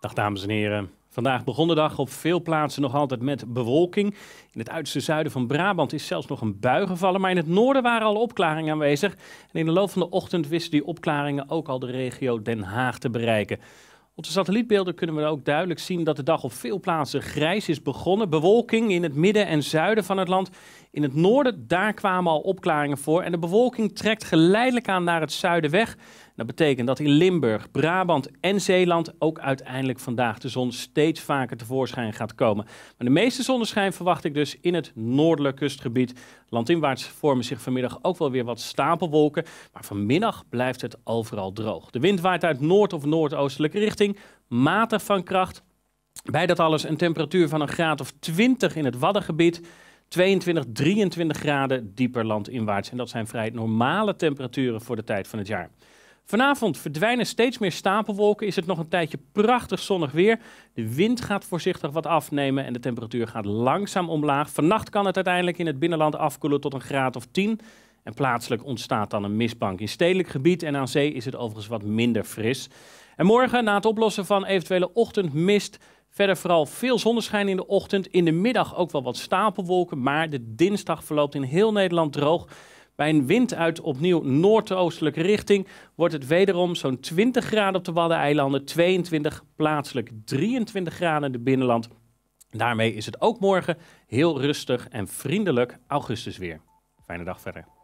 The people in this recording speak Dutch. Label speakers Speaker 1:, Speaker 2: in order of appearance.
Speaker 1: Dag dames en heren. Vandaag begon de dag op veel plaatsen nog altijd met bewolking. In het uiterste zuiden van Brabant is zelfs nog een bui gevallen, maar in het noorden waren al opklaringen aanwezig. En in de loop van de ochtend wisten die opklaringen ook al de regio Den Haag te bereiken. Op de satellietbeelden kunnen we ook duidelijk zien dat de dag op veel plaatsen grijs is begonnen. Bewolking in het midden en zuiden van het land. In het noorden, daar kwamen al opklaringen voor. En de bewolking trekt geleidelijk aan naar het zuiden weg. Dat betekent dat in Limburg, Brabant en Zeeland ook uiteindelijk vandaag de zon steeds vaker tevoorschijn gaat komen. Maar de meeste zonneschijn verwacht ik dus in het noordelijk kustgebied. Landinwaarts vormen zich vanmiddag ook wel weer wat stapelwolken, maar vanmiddag blijft het overal droog. De wind waait uit noord- of noordoostelijke richting, matig van kracht. Bij dat alles een temperatuur van een graad of 20 in het Waddengebied. 22, 23 graden dieper landinwaarts. En dat zijn vrij normale temperaturen voor de tijd van het jaar. Vanavond verdwijnen steeds meer stapelwolken. Is het nog een tijdje prachtig zonnig weer. De wind gaat voorzichtig wat afnemen en de temperatuur gaat langzaam omlaag. Vannacht kan het uiteindelijk in het binnenland afkoelen tot een graad of 10. En plaatselijk ontstaat dan een mistbank. In stedelijk gebied en aan zee is het overigens wat minder fris. En morgen, na het oplossen van eventuele ochtendmist, Verder vooral veel zonneschijn in de ochtend. In de middag ook wel wat stapelwolken. Maar de dinsdag verloopt in heel Nederland droog. Bij een wind uit opnieuw noordoostelijke richting wordt het wederom zo'n 20 graden op de Waddeneilanden, 22 plaatselijk 23 graden in het binnenland. Daarmee is het ook morgen heel rustig en vriendelijk augustus weer. Fijne dag verder.